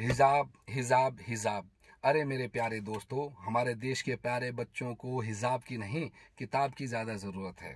हिजाब हिजाब हिजाब अरे मेरे प्यारे दोस्तों हमारे देश के प्यारे बच्चों को हिजाब की नहीं किताब की ज़्यादा ज़रूरत है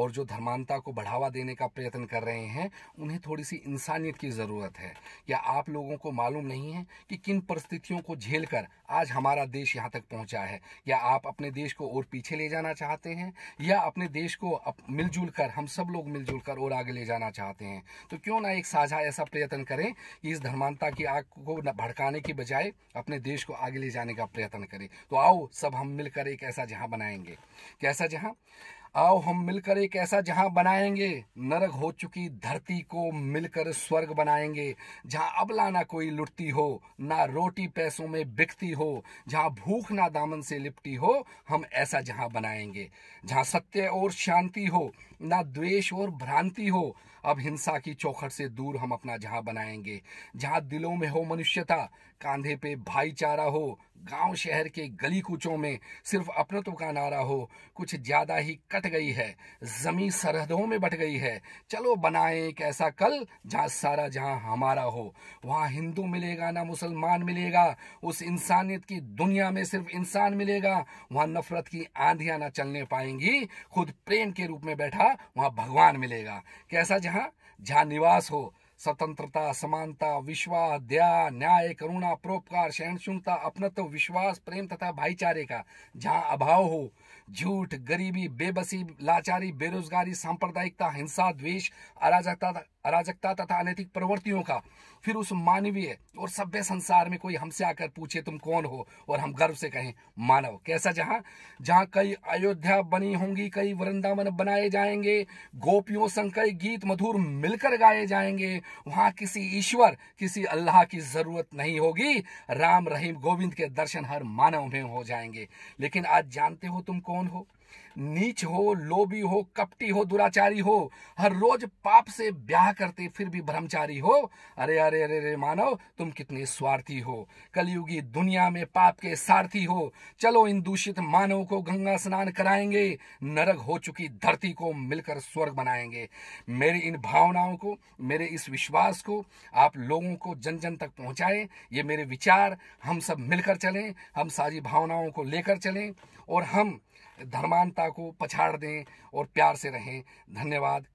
और जो धर्मांता को बढ़ावा देने का प्रयत्न कर रहे हैं उन्हें थोड़ी सी इंसानियत की ज़रूरत है या आप लोगों को मालूम नहीं है कि किन परिस्थितियों को झेल कर आज हमारा देश यहाँ तक पहुँचा है या आप अपने देश को और पीछे ले जाना चाहते हैं या अपने देश को मिलजुल कर हम सब लोग मिलजुल कर और आगे ले जाना चाहते हैं तो क्यों ना एक साझा ऐसा प्रयत्न करें कि इस धर्मांता की आग को भड़काने की बजाय अपने देश को आगे ले जाने का प्रयत्न करें तो आओ सब हम मिलकर एक ऐसा जहां बनाएंगे कैसा जहां आओ हम मिलकर एक ऐसा जहां बनाएंगे नरक हो चुकी धरती को मिलकर स्वर्ग बनाएंगे जहां अबला ना कोई लुटती हो ना रोटी पैसों में बिकती हो जहां भूख ना दामन से लिपटी हो हम ऐसा जहां बनाएंगे जहां सत्य और शांति हो ना द्वेष और भ्रांति हो अब हिंसा की चौखट से दूर हम अपना जहां बनाएंगे जहां दिलों में हो मनुष्यता कांधे पे भाईचारा हो गांव शहर के गली कूचों में सिर्फ अपनत्व का नारा हो कुछ ज़्यादा ही कट गई है ज़मीं सरहदों में बट गई है चलो बनाए एक ऐसा कल जहाँ सारा जहाँ हमारा हो वहां हिंदू मिलेगा ना मुसलमान मिलेगा उस इंसानियत की दुनिया में सिर्फ इंसान मिलेगा वहां नफरत की आंधियां ना चलने पाएंगी खुद प्रेम के रूप में बैठा वहां भगवान मिलेगा कैसा जहां जहां निवास हो स्वतंत्रता समानता विश्वास दया न्याय करुणा परोपकार सहनशीलता अपनत्व विश्वास प्रेम तथा भाईचारे का जहाँ अभाव हो झूठ गरीबी बेबसी लाचारी बेरोजगारी सांप्रदायिकता हिंसा द्वेष अराजकता अराजकता तथा अनैतिक प्रवृत्तियों का फिर उस मानवीय और सभ्य संसार में कोई हमसे आकर पूछे तुम कौन हो और हम गर्व से कहें मानव कैसा जहाँ जहाँ कई अयोध्या बनी होंगी कई वृंदावन बनाए जाएंगे गोपियों संग कई गीत मधुर मिलकर गाए जाएंगे वहां किसी ईश्वर किसी अल्लाह की जरूरत नहीं होगी राम रहीम गोविंद के दर्शन हर मानव में हो जाएंगे लेकिन आज जानते हो तुम कौन हो नीच हो लोभी हो कपटी हो दुराचारी हो हर रोज पाप से ब्याह करते फिर भी ब्रह्मचारी हो अरे अरे अरे अरे मानव तुम कितने स्वार्थी हो कलयुगी दुनिया में पाप के सारथी हो चलो इन दूषित मानव को गंगा स्नान कराएंगे नरक हो चुकी धरती को मिलकर स्वर्ग बनाएंगे मेरी इन भावनाओं को मेरे इस विश्वास को आप लोगों को जन जन तक पहुंचाएं ये मेरे विचार हम सब मिलकर चलें हम सारी भावनाओं को लेकर चलें और हम धर्म समानता को पछाड़ दें और प्यार से रहें धन्यवाद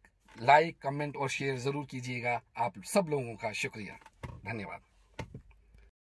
लाइक कमेंट और शेयर ज़रूर कीजिएगा आप सब लोगों का शुक्रिया धन्यवाद